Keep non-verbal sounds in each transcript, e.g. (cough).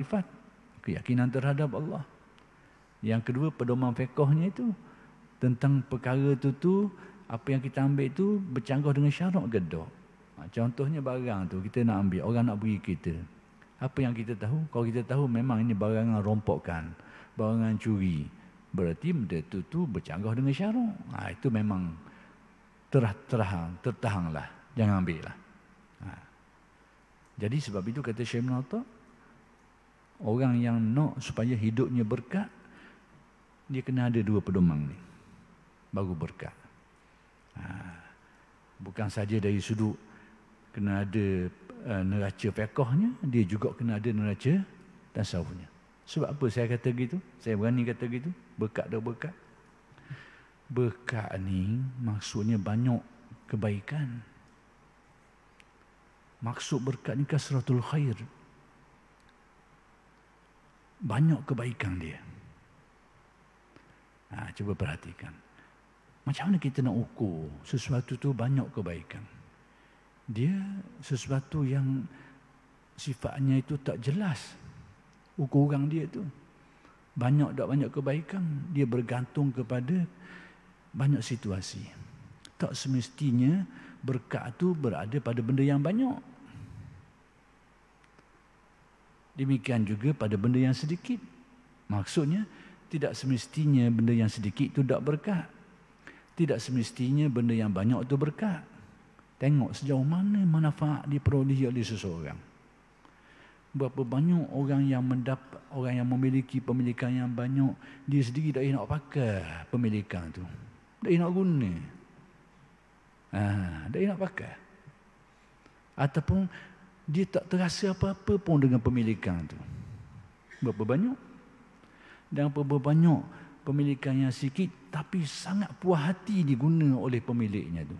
sifat keyakinan terhadap Allah. Yang kedua pedoman fiqahnya itu tentang perkara itu tu apa yang kita ambil itu bercanggah dengan syarak gedok. Ha, contohnya barang tu kita nak ambil, orang nak bagi kita. Apa yang kita tahu? Kalau kita tahu memang ini barang yang rompokkan, barang yang curi. Berarti benda itu tu bercanggah dengan syarak. Ha, itu memang terah terahan, tertahanlah. Jangan ambil lah. Ha. Jadi sebab itu kata Syekh Menata, Orang yang nak supaya hidupnya berkat, dia kena ada dua pedoman ni. Baru berkat. Ha. Bukan saja dari sudut kena ada uh, neraca fiqahnya, dia juga kena ada neraca tasawufnya. Sebab apa saya kata gitu? Saya berani kata gitu? Berkat dah berkat. Berkat ni maksudnya banyak kebaikan. Maksud berkat ni kasratul khair banyak kebaikan dia. Ha, cuba perhatikan. Macam mana kita nak ukur sesuatu tu banyak kebaikan? Dia sesuatu yang sifatnya itu tak jelas. Ukuran dia tu. Banyak tak banyak kebaikan, dia bergantung kepada banyak situasi. Tak semestinya berkat tu berada pada benda yang banyak. Demikian juga pada benda yang sedikit. Maksudnya, tidak semestinya benda yang sedikit itu tak berkat. Tidak semestinya benda yang banyak itu berkat. Tengok sejauh mana manfaat diperolehi oleh seseorang. Berapa banyak orang yang mendapat, orang yang memiliki pemilikan yang banyak, dia sendiri tak nak pakai pemilikan itu. Tak nak guna. Ha, tak nak pakai. Ataupun dia tak terasa apa-apa pun dengan pemilikan tu. Berapa banyak? Dan berapa banyak pemilikan yang sikit tapi sangat puas hati diguna oleh pemiliknya tu.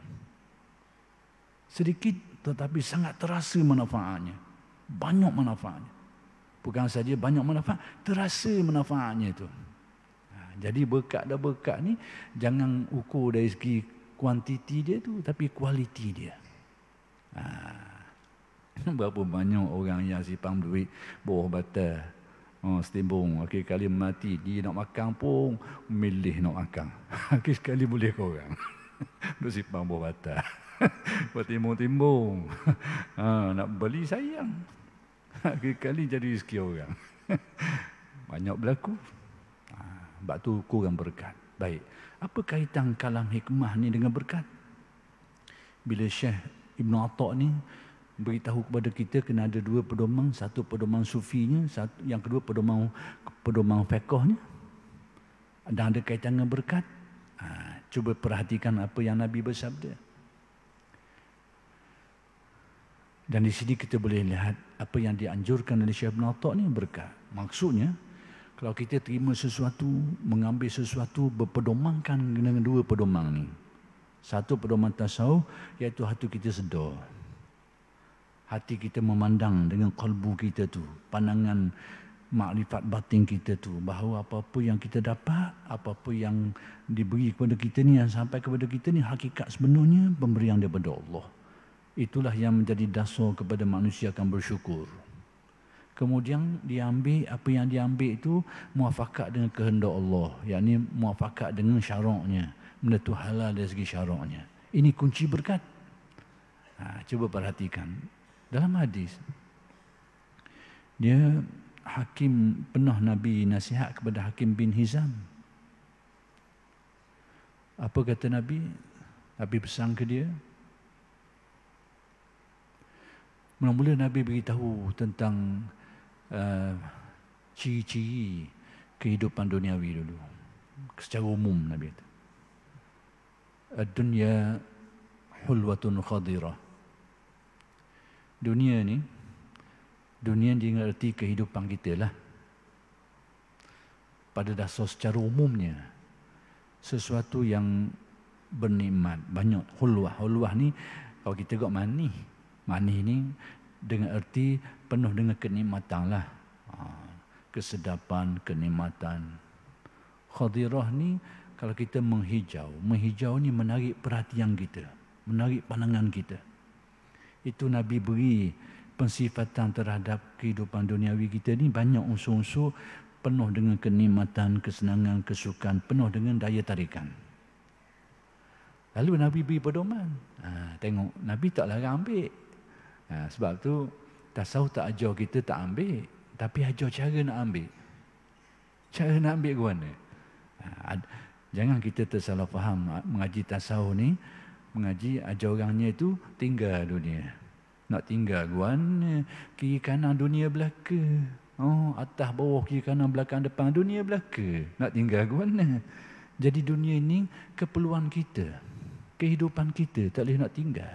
Sedikit tetapi sangat terasa manfaatnya. Banyak manfaatnya. Bukan saja banyak manfaat, terasa manfaatnya itu. Ha, jadi berkat dah berkat ni jangan ukur dari segi kuantiti dia tu tapi kualiti dia. Ha. (laughs) Berapa banyak orang yang simpan duit bawah batal Oh, setimbung. Okey, kali mati. Dia nak makan pun, milih nak makan. Okey, (laughs) sekali boleh korang. (laughs) Duk simpan buah batal. Buat timbung-timbung. Ha, nak beli sayang. Okey, kali jadi rezeki orang. Banyak berlaku. Ha, sebab tu korang berkat. Baik. Apa kaitan kalam hikmah ni dengan berkat? Bila Syekh Ibn Atta ni, beritahu kepada kita kena ada dua pedoman, satu pedoman sufinya, satu yang kedua pedoman pedoman fiqhnya. Ada ada kaitan dengan berkat. Ha, cuba perhatikan apa yang Nabi bersabda. Dan di sini kita boleh lihat apa yang dianjurkan oleh Syekh Ibn Atta ni berkat. Maksudnya, kalau kita terima sesuatu, mengambil sesuatu, berpedomankan dengan dua pedoman ni. Satu pedoman tasawuf, iaitu hati kita sedar hati kita memandang dengan kalbu kita tu pandangan makrifat batin kita tu bahawa apa-apa yang kita dapat apa-apa yang diberi kepada kita ni yang sampai kepada kita ni hakikat sebenarnya pemberian daripada Allah itulah yang menjadi dasar kepada manusia akan bersyukur Kemudian diambil apa yang diambil itu muafakat dengan kehendak Allah. Yang muafakat dengan syaraknya. Benda itu halal dari segi syaraknya. Ini kunci berkat. Ha, cuba perhatikan. Dalam hadis dia hakim pernah Nabi nasihat kepada Hakim bin Hizam. Apa kata Nabi? Nabi pesan ke dia. Mula-mula Nabi beritahu tentang uh, ciri-ciri kehidupan duniawi dulu. Secara umum Nabi kata. Dunia hulwatun khadirah dunia ni dunia ni erti kehidupan kita lah pada dasar secara umumnya sesuatu yang bernikmat banyak huluah huluah ni kalau kita got mani mani ni dengan erti penuh dengan kenikmatan lah ha, kesedapan kenikmatan khadirah ni kalau kita menghijau menghijau ni menarik perhatian kita menarik pandangan kita itu Nabi beri pensifatan terhadap kehidupan duniawi kita ni banyak unsur-unsur penuh dengan kenikmatan, kesenangan, kesukaan, penuh dengan daya tarikan. Lalu Nabi beri pedoman. Ha, tengok, Nabi tak larang ambil. Ha, sebab tu tasawuf tak ajar kita tak ambil. Tapi ajar cara nak ambil. Cara nak ambil ke mana? Ha, jangan kita tersalah faham ah, mengaji tasawuf ni mengaji aja orangnya itu tinggal dunia nak tinggal guan kiri kanan dunia belaka oh atas bawah kiri kanan belakang depan dunia belaka nak tinggal guan jadi dunia ini keperluan kita kehidupan kita tak boleh nak tinggal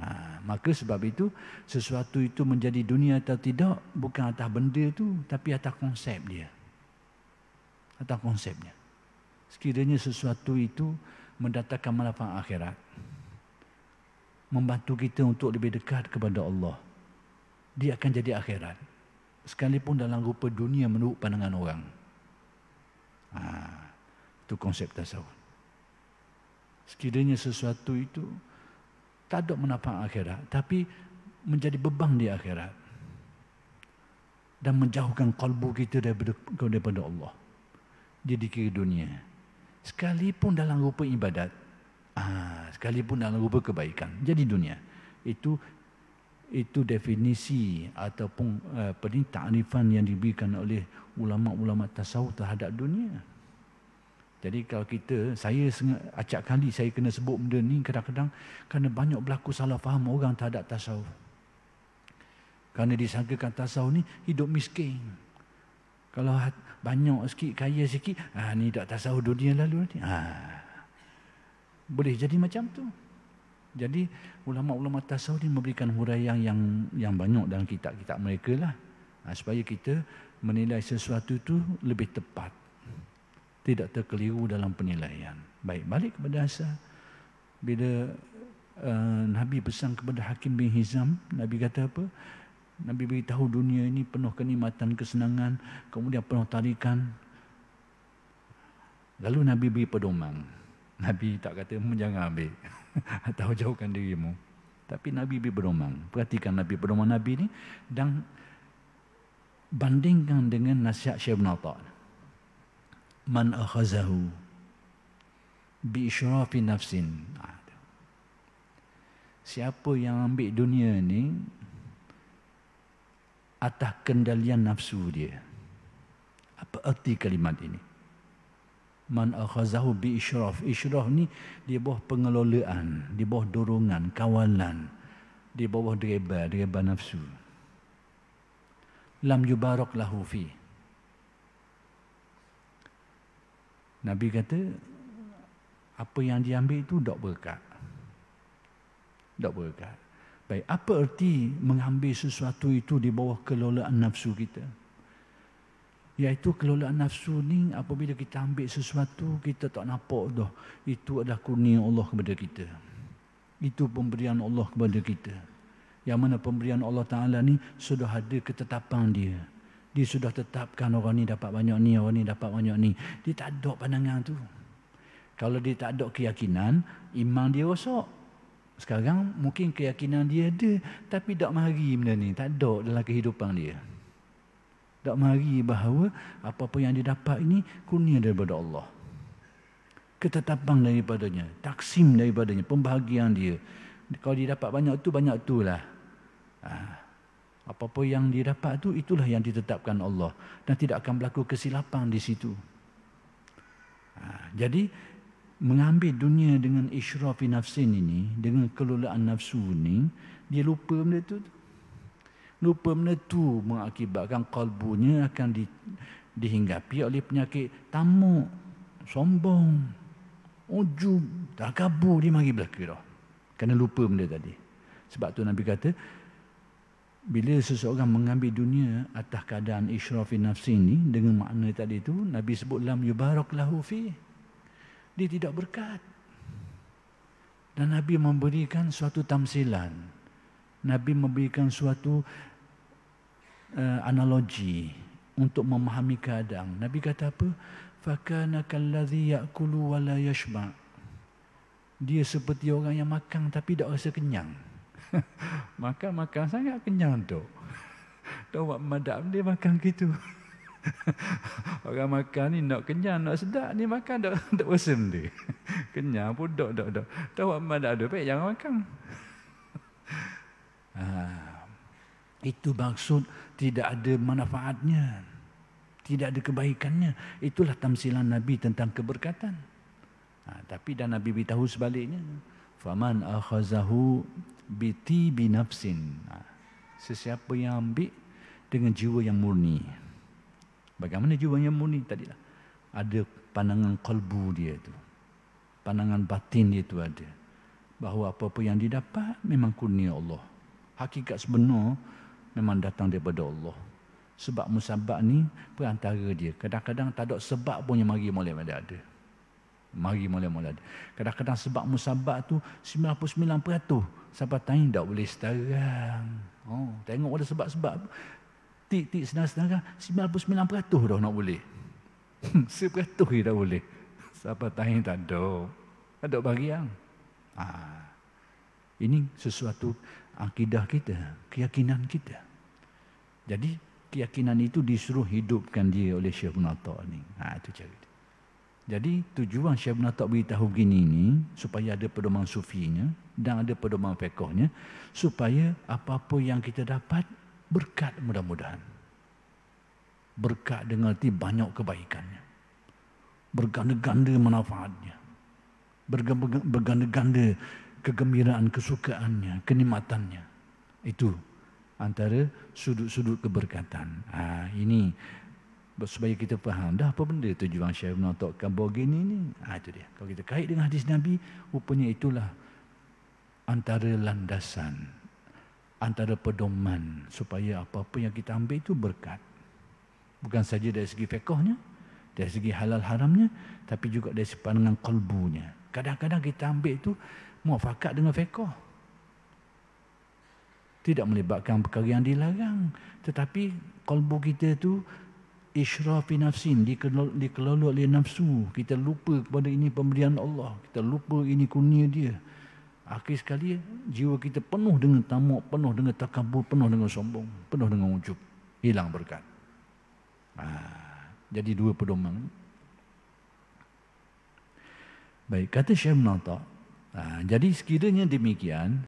ha, maka sebab itu sesuatu itu menjadi dunia atau tidak bukan atas benda tu tapi atas konsep dia atas konsepnya sekiranya sesuatu itu mendatangkan manfaat akhirat membantu kita untuk lebih dekat kepada Allah dia akan jadi akhirat sekalipun dalam rupa dunia menurut pandangan orang ha, itu konsep tasawuf sekiranya sesuatu itu tak ada manfaat akhirat tapi menjadi beban di akhirat dan menjauhkan kalbu kita daripada, daripada Allah jadi kira dunia sekalipun dalam rupa ibadat ah sekalipun dalam rupa kebaikan jadi dunia itu itu definisi ataupun apa eh, ni takrifan yang diberikan oleh ulama-ulama tasawuf terhadap dunia jadi kalau kita saya acak kali saya kena sebut benda ni kadang-kadang kerana banyak berlaku salah faham orang terhadap tasawuf kerana disangkakan tasawuf ni hidup miskin kalau banyak sikit, kaya sikit, ha, ni tak tahu dunia lalu ni. Ha. Ah. Boleh jadi macam tu. Jadi ulama-ulama tasawuf ni memberikan huraian yang yang banyak dalam kitab-kitab mereka lah. Ha, supaya kita menilai sesuatu tu lebih tepat. Tidak terkeliru dalam penilaian. Baik, balik kepada asal. Bila uh, Nabi pesan kepada Hakim bin Hizam, Nabi kata Apa? Nabi beritahu dunia ini penuh kenikmatan, kesenangan, kemudian penuh tarikan. Lalu Nabi beri pedoman. Nabi tak kata, hmm, jangan ambil. Atau (laughs) jauhkan dirimu. Tapi Nabi beri pedoman. Perhatikan Nabi pedoman Nabi ini. Dan bandingkan dengan nasihat Syekh bin Atta. Man akhazahu bi isyrafi nafsin. Siapa yang ambil dunia ini atas kendalian nafsu dia. Apa erti kalimat ini? Man akhazahu bi isyraf. Isyraf ni di bawah pengelolaan, di bawah dorongan, kawalan, di bawah dereba, dereba nafsu. Lam yubarak lahu fi. Nabi kata apa yang diambil itu tak berkat. Tak berkat. Baik, apa erti mengambil sesuatu itu di bawah kelolaan nafsu kita? Iaitu kelolaan nafsu ni apabila kita ambil sesuatu, kita tak nampak dah. Itu adalah kurnia Allah kepada kita. Itu pemberian Allah kepada kita. Yang mana pemberian Allah Ta'ala ni sudah ada ketetapan dia. Dia sudah tetapkan orang ni dapat banyak ni, orang ni dapat banyak ni. Dia tak ada pandangan tu. Kalau dia tak ada keyakinan, iman dia rosak. Sekarang mungkin keyakinan dia ada tapi tak mari benda ni. Tak ada dalam kehidupan dia. Tak mari bahawa apa-apa yang dia dapat ini kurnia daripada Allah. Ketetapan daripadanya. Taksim daripadanya. Pembahagian dia. Kalau dia dapat banyak tu, banyak tu lah. Ha. Apa-apa yang dia dapat tu, itulah yang ditetapkan Allah. Dan tidak akan berlaku kesilapan di situ. Ha. Jadi, mengambil dunia dengan isyrafi nafsin ini, dengan kelolaan nafsu ini, dia lupa benda itu. Lupa benda itu mengakibatkan kalbunya akan di, dihinggapi oleh penyakit tamuk, sombong, ujub, takabur, dia mari belakang dah. Kerana lupa benda tadi. Sebab tu Nabi kata, bila seseorang mengambil dunia atas keadaan isyrafi nafsin ini dengan makna tadi itu, Nabi sebut lam yubarak lahu fih dia tidak berkat. Dan Nabi memberikan suatu tamsilan. Nabi memberikan suatu uh, analogi untuk memahami keadaan. Nabi kata apa? Fakana kallazi ya'kulu wa la yashba. Dia seperti orang yang makan tapi tak rasa kenyang. (laughs) makan makan sangat kenyang tu. (laughs) Tahu buat madam dia makan gitu. (laughs) (laughs) Orang makan ni nak kenyang, nak sedap ni makan tak (laughs) tak rasa benda. (laughs) Kenyang pun dok dok dok. Tahu apa dah ada baik jangan makan. Ha. Itu maksud tidak ada manfaatnya. Tidak ada kebaikannya. Itulah tamsilan Nabi tentang keberkatan. Ha, tapi dan Nabi beritahu sebaliknya. Faman akhazahu biti binafsin. Ha. Ah, sesiapa yang ambil dengan jiwa yang murni. Bagaimana jiwa yang murni tadi lah. Ada pandangan kalbu dia itu. Pandangan batin dia itu ada. Bahawa apa-apa yang didapat memang kurnia Allah. Hakikat sebenar memang datang daripada Allah. Sebab musabak ni perantara dia. Kadang-kadang tak ada sebab pun yang mari mulai ada. ada. Mari mulai mulai ada. Kadang-kadang sebab musabak tu 99% sahabat tanya tak boleh setara. Oh, tengok ada sebab-sebab. Tik-tik titik senang-senang 99% dah nak boleh. 100% hmm, dah boleh. Siapa tanya tak ada. Ada bahagian. Ha. Ini sesuatu akidah kita, keyakinan kita. Jadi keyakinan itu disuruh hidupkan dia oleh Syekh Munata ni. Ha, itu cara dia. Jadi tujuan Syekh Munata beritahu gini ni supaya ada pedoman sufinya dan ada pedoman pekohnya supaya apa-apa yang kita dapat berkat mudah-mudahan. Berkat dengan arti banyak kebaikannya. Berganda-ganda manfaatnya. Berganda-ganda kegembiraan, kesukaannya, kenikmatannya. Itu antara sudut-sudut keberkatan. Ha, ini supaya kita faham dah apa benda tujuan Syekh menotokkan begini ni. Ah itu dia. Kalau kita kait dengan hadis Nabi, rupanya itulah antara landasan antara pedoman supaya apa-apa yang kita ambil itu berkat. Bukan saja dari segi fekohnya, dari segi halal haramnya, tapi juga dari segi pandangan kalbunya. Kadang-kadang kita ambil itu muafakat dengan fekoh. Tidak melibatkan perkara yang dilarang. Tetapi kalbu kita itu isyrafi nafsin, dikelola oleh nafsu. Kita lupa kepada ini pemberian Allah. Kita lupa ini kurnia Dia Akhir sekali jiwa kita penuh dengan tamak, penuh dengan takabur, penuh dengan sombong, penuh dengan ujub. Hilang berkat. Ha. jadi dua pedoman. Baik, kata Syekh Menata. Ha. jadi sekiranya demikian,